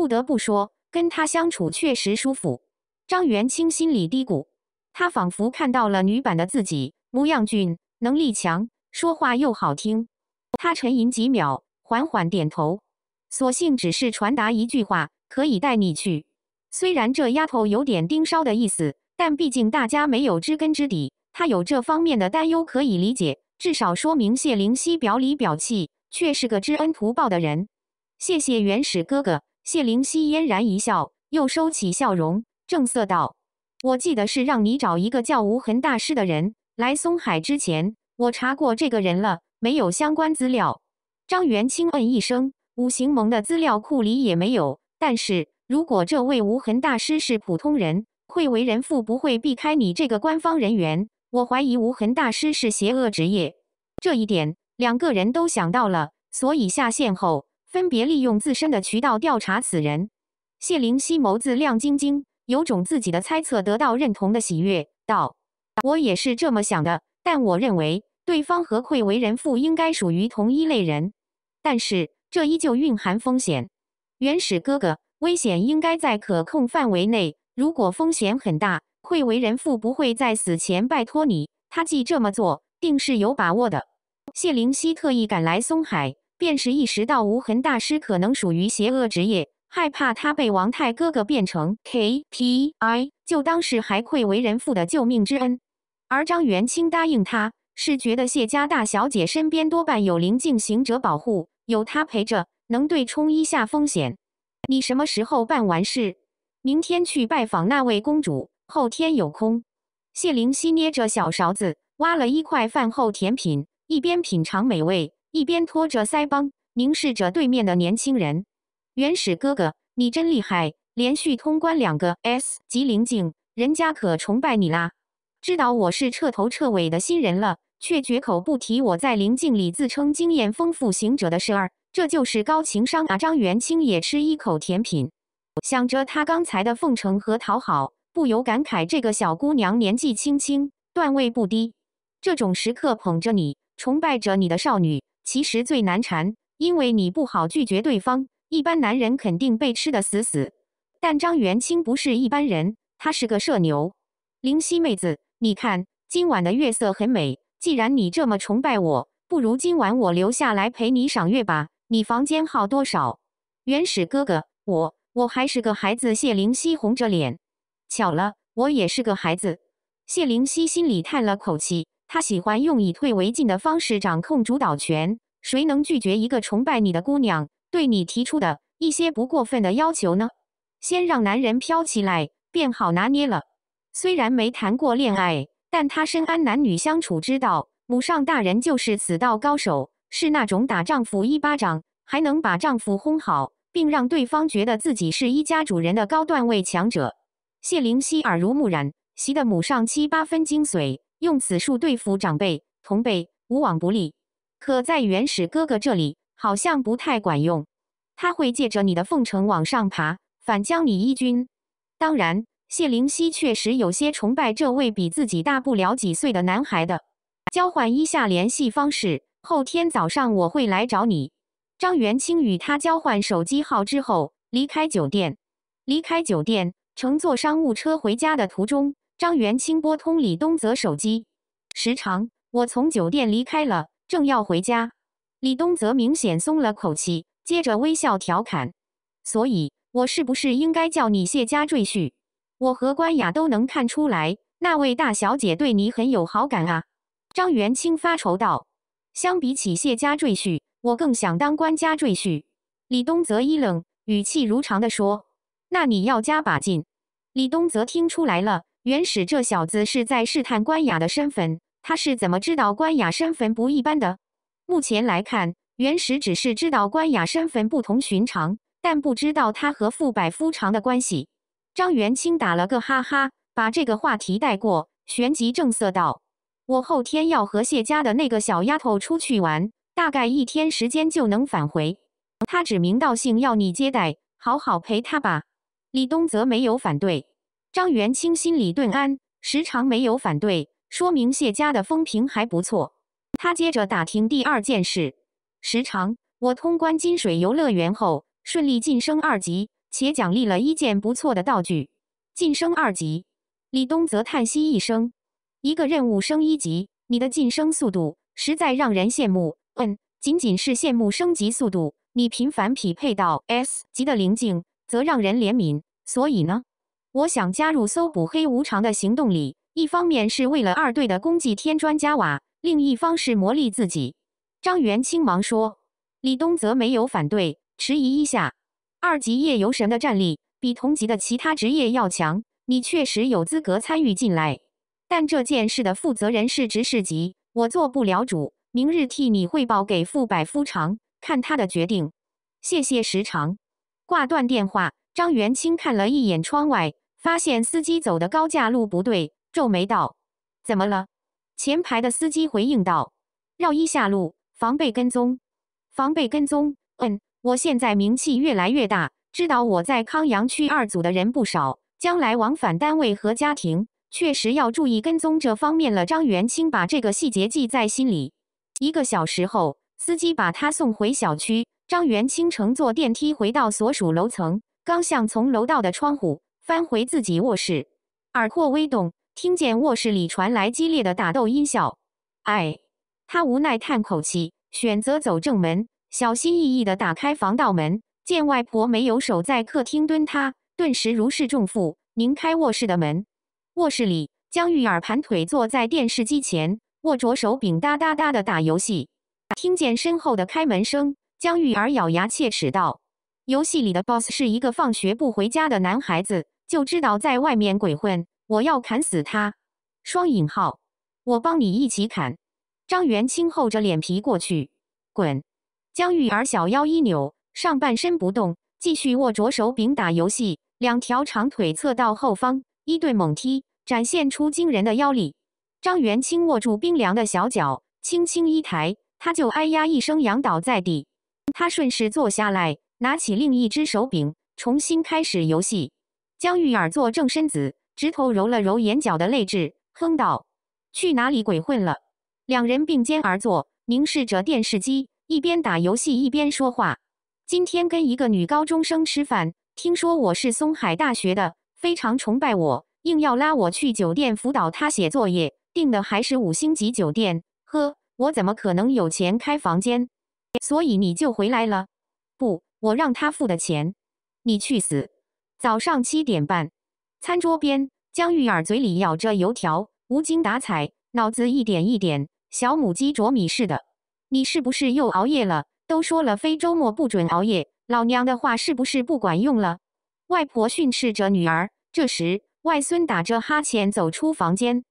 不得不说，跟他相处确实舒服。张元清心里嘀咕，他仿佛看到了女版的自己，模样俊，能力强，说话又好听。他沉吟几秒，缓缓点头，索性只是传达一句话：可以带你去。虽然这丫头有点盯梢的意思，但毕竟大家没有知根知底，她有这方面的担忧可以理解，至少说明谢灵溪表里表气，却是个知恩图报的人。谢谢原始哥哥。谢灵犀嫣然一笑，又收起笑容，正色道：“我记得是让你找一个叫无痕大师的人来松海。之前我查过这个人了，没有相关资料。”张元轻嗯一声：“五行盟的资料库里也没有。但是，如果这位无痕大师是普通人，会为人父，不会避开你这个官方人员。我怀疑无痕大师是邪恶职业。这一点，两个人都想到了，所以下线后。”分别利用自身的渠道调查此人。谢灵犀眸子亮晶晶，有种自己的猜测得到认同的喜悦，道：“我也是这么想的，但我认为对方和愧为人父应该属于同一类人，但是这依旧蕴含风险。原始哥哥，危险应该在可控范围内。如果风险很大，愧为人父不会在死前拜托你。他既这么做，定是有把握的。”谢灵犀特意赶来松海。便是意识到无痕大师可能属于邪恶职业，害怕他被王太哥哥变成 K T I，就当是还愧为人父的救命之恩。而张元清答应他，是觉得谢家大小姐身边多半有灵境行者保护，有他陪着，能对冲一下风险。你什么时候办完事？明天去拜访那位公主，后天有空。谢灵犀捏着小勺子挖了一块饭后甜品，一边品尝美味。一边托着腮帮，凝视着对面的年轻人，原始哥哥，你真厉害，连续通关两个 S 级灵境，人家可崇拜你啦！知道我是彻头彻尾的新人了，却绝口不提我在灵境里自称经验丰富行者的事儿，这就是高情商啊！张元清也吃一口甜品，想着他刚才的奉承和讨好，不由感慨：这个小姑娘年纪轻轻，段位不低，这种时刻捧着你、崇拜着你的少女。其实最难缠，因为你不好拒绝对方。一般男人肯定被吃得死死，但张元清不是一般人，他是个社牛灵犀妹子。你看，今晚的月色很美。既然你这么崇拜我，不如今晚我留下来陪你赏月吧。你房间号多少？原始哥哥，我我还是个孩子。谢灵犀红着脸。巧了，我也是个孩子。谢灵犀心里叹了口气。他喜欢用以退为进的方式掌控主导权。谁能拒绝一个崇拜你的姑娘对你提出的一些不过分的要求呢？先让男人飘起来，便好拿捏了。虽然没谈过恋爱，但她深谙男女相处之道。母上大人就是此道高手，是那种打丈夫一巴掌还能把丈夫哄好，并让对方觉得自己是一家主人的高段位强者。谢灵犀耳濡目染，习得母上七八分精髓。用此术对付长辈、同辈，无往不利。可在原始哥哥这里，好像不太管用。他会借着你的奉承往上爬，反将你一军。当然，谢灵溪确实有些崇拜这位比自己大不了几岁的男孩的。交换一下联系方式，后天早上我会来找你。张元清与他交换手机号之后，离开酒店。离开酒店，乘坐商务车回家的途中。张元清拨通李东泽手机，时长。我从酒店离开了，正要回家。李东泽明显松了口气，接着微笑调侃：“所以我是不是应该叫你谢家赘婿？”我和关雅都能看出来，那位大小姐对你很有好感啊。”张元清发愁道：“相比起谢家赘婿，我更想当关家赘婿。”李东泽一愣，语气如常的说：“那你要加把劲。”李东泽听出来了。原始这小子是在试探关雅的身份，他是怎么知道关雅身份不一般的？目前来看，原始只是知道关雅身份不同寻常，但不知道他和傅百夫长的关系。张元清打了个哈哈，把这个话题带过，旋即正色道：“我后天要和谢家的那个小丫头出去玩，大概一天时间就能返回。他指名道姓要你接待，好好陪他吧。”李东泽没有反对。张元清心里顿安，时常没有反对，说明谢家的风评还不错。他接着打听第二件事：时常，我通关金水游乐园后，顺利晋升二级，且奖励了一件不错的道具。晋升二级，李东则叹息一声：“一个任务升一级，你的晋升速度实在让人羡慕。”嗯，仅仅是羡慕升级速度，你频繁匹配到 S 级的灵境，则让人怜悯。所以呢？我想加入搜捕黑无常的行动里，一方面是为了二队的功绩添砖加瓦，另一方是磨砺自己。张元清忙说：“李东泽没有反对，迟疑一下，二级夜游神的战力比同级的其他职业要强，你确实有资格参与进来。但这件事的负责人是执事级，我做不了主，明日替你汇报给副百夫长，看他的决定。”谢谢时长，挂断电话。张元清看了一眼窗外，发现司机走的高架路不对，皱眉道：“怎么了？”前排的司机回应道：“绕一下路，防备跟踪。”“防备跟踪？”“嗯，我现在名气越来越大，知道我在康阳区二组的人不少，将来往返单位和家庭，确实要注意跟踪这方面了。”张元清把这个细节记在心里。一个小时后，司机把他送回小区。张元清乘坐电梯回到所属楼层。刚想从楼道的窗户翻回自己卧室，耳廓微动，听见卧室里传来激烈的打斗音效。哎，他无奈叹口气，选择走正门，小心翼翼地打开防盗门。见外婆没有守在客厅蹲他，顿时如释重负，拧开卧室的门。卧室里，江玉儿盘腿坐在电视机前，握着手柄哒哒哒地打游戏。听见身后的开门声，江玉儿咬牙切齿道。游戏里的 BOSS 是一个放学不回家的男孩子，就知道在外面鬼混。我要砍死他！双引号，我帮你一起砍。张元清厚着脸皮过去，滚！江玉儿小腰一扭，上半身不动，继续握着手柄打游戏，两条长腿侧到后方，一对猛踢，展现出惊人的腰力。张元清握住冰凉的小脚，轻轻一抬，他就哎呀一声仰倒在地。他顺势坐下来。拿起另一只手柄，重新开始游戏。江玉儿坐正身子，指头揉了揉眼角的泪痣，哼道：“去哪里鬼混了？”两人并肩而坐，凝视着电视机，一边打游戏一边说话。今天跟一个女高中生吃饭，听说我是松海大学的，非常崇拜我，硬要拉我去酒店辅导他写作业，订的还是五星级酒店。呵，我怎么可能有钱开房间？所以你就回来了。我让他付的钱，你去死！早上七点半，餐桌边，江玉儿嘴里咬着油条，无精打采，脑子一点一点，小母鸡啄米似的。你是不是又熬夜了？都说了非周末不准熬夜，老娘的话是不是不管用了？外婆训斥着女儿。这时，外孙打着哈欠走出房间，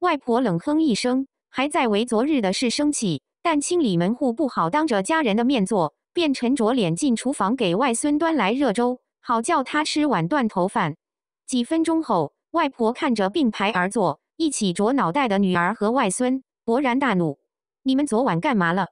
外婆冷哼一声，还在为昨日的事生气，但清理门户不好当着家人的面做。便沉着脸进厨房，给外孙端来热粥，好叫他吃碗断头饭。几分钟后，外婆看着并排而坐、一起啄脑袋的女儿和外孙，勃然大怒：“你们昨晚干嘛了？”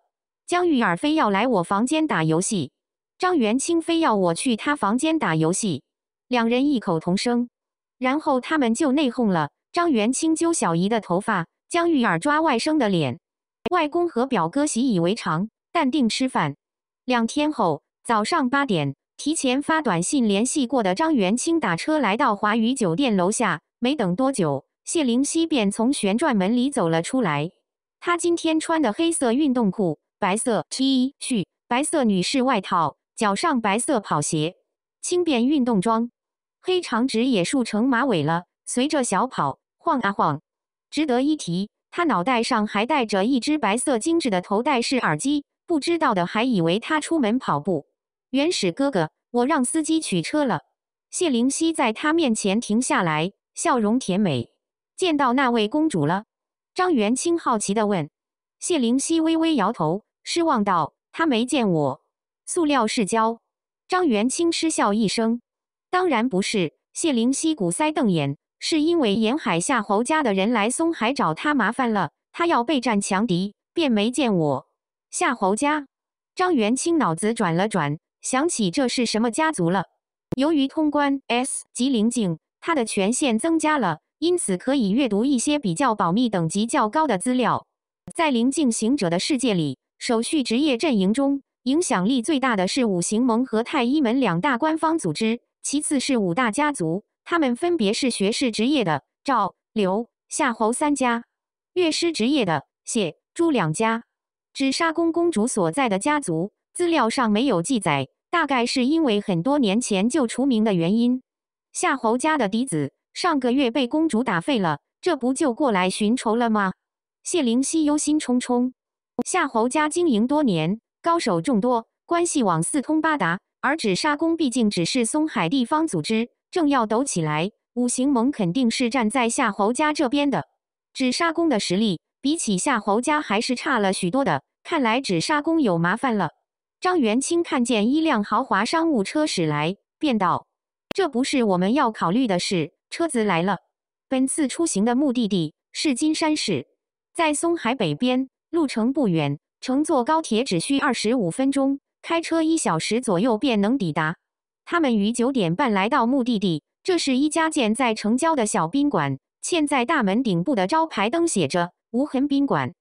江玉儿非要来我房间打游戏，张元清非要我去他房间打游戏。两人异口同声，然后他们就内讧了。张元清揪小姨的头发，江玉儿抓外甥的脸。外公和表哥习以为常，淡定吃饭。两天后早上八点，提前发短信联系过的张元清打车来到华宇酒店楼下。没等多久，谢灵溪便从旋转门里走了出来。他今天穿的黑色运动裤、白色 T 恤、白色女士外套，脚上白色跑鞋，轻便运动装。黑长直也束成马尾了，随着小跑晃啊晃。值得一提，他脑袋上还戴着一只白色精致的头戴式耳机。不知道的还以为他出门跑步。原始哥哥，我让司机取车了。谢灵溪在他面前停下来，笑容甜美。见到那位公主了？张元清好奇的问。谢灵溪微微摇头，失望道：“他没见我。”塑料是胶。张元清嗤笑一声：“当然不是。”谢灵溪鼓塞瞪眼：“是因为沿海夏侯家的人来松海找他麻烦了，他要备战强敌，便没见我。”夏侯家，张元清脑子转了转，想起这是什么家族了。由于通关 S 级灵境，他的权限增加了，因此可以阅读一些比较保密、等级较高的资料。在灵境行者的世界里，守续职业阵营中，影响力最大的是五行盟和太医门两大官方组织，其次是五大家族，他们分别是学士职业的赵、刘、夏侯三家，乐师职业的谢、朱两家。指沙宫公主所在的家族资料上没有记载，大概是因为很多年前就除名的原因。夏侯家的嫡子上个月被公主打废了，这不就过来寻仇了吗？谢灵溪忧心忡忡。夏侯家经营多年，高手众多，关系网四通八达，而指沙宫毕竟只是松海地方组织，正要抖起来，五行盟肯定是站在夏侯家这边的。指沙宫的实力。比起夏侯家还是差了许多的，看来纸杀工有麻烦了。张元清看见一辆豪华商务车驶来，便道：“这不是我们要考虑的事。车子来了，本次出行的目的地是金山市，在松海北边，路程不远，乘坐高铁只需二十五分钟，开车一小时左右便能抵达。他们于九点半来到目的地，这是一家建在城郊的小宾馆，嵌在大门顶部的招牌灯写着。”无痕宾馆，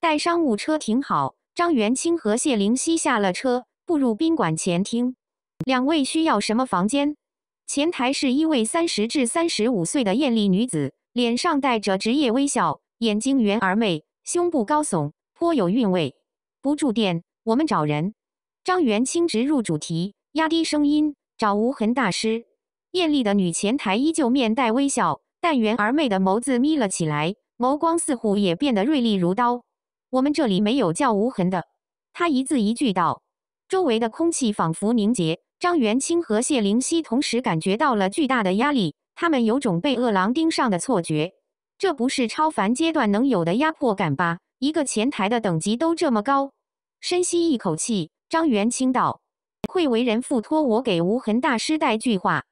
待商务车停好，张元清和谢灵溪下了车，步入宾馆前厅。两位需要什么房间？前台是一位三十至三十五岁的艳丽女子，脸上带着职业微笑，眼睛圆而媚，胸部高耸，颇有韵味。不住店，我们找人。张元清直入主题，压低声音，找无痕大师。艳丽的女前台依旧面带微笑，但圆而媚的眸子眯了起来。眸光似乎也变得锐利如刀。我们这里没有叫无痕的。他一字一句道：“周围的空气仿佛凝结。”张元清和谢灵溪同时感觉到了巨大的压力，他们有种被饿狼盯上的错觉。这不是超凡阶段能有的压迫感吧？一个前台的等级都这么高。深吸一口气，张元清道：“会为人付托，我给无痕大师带句话。”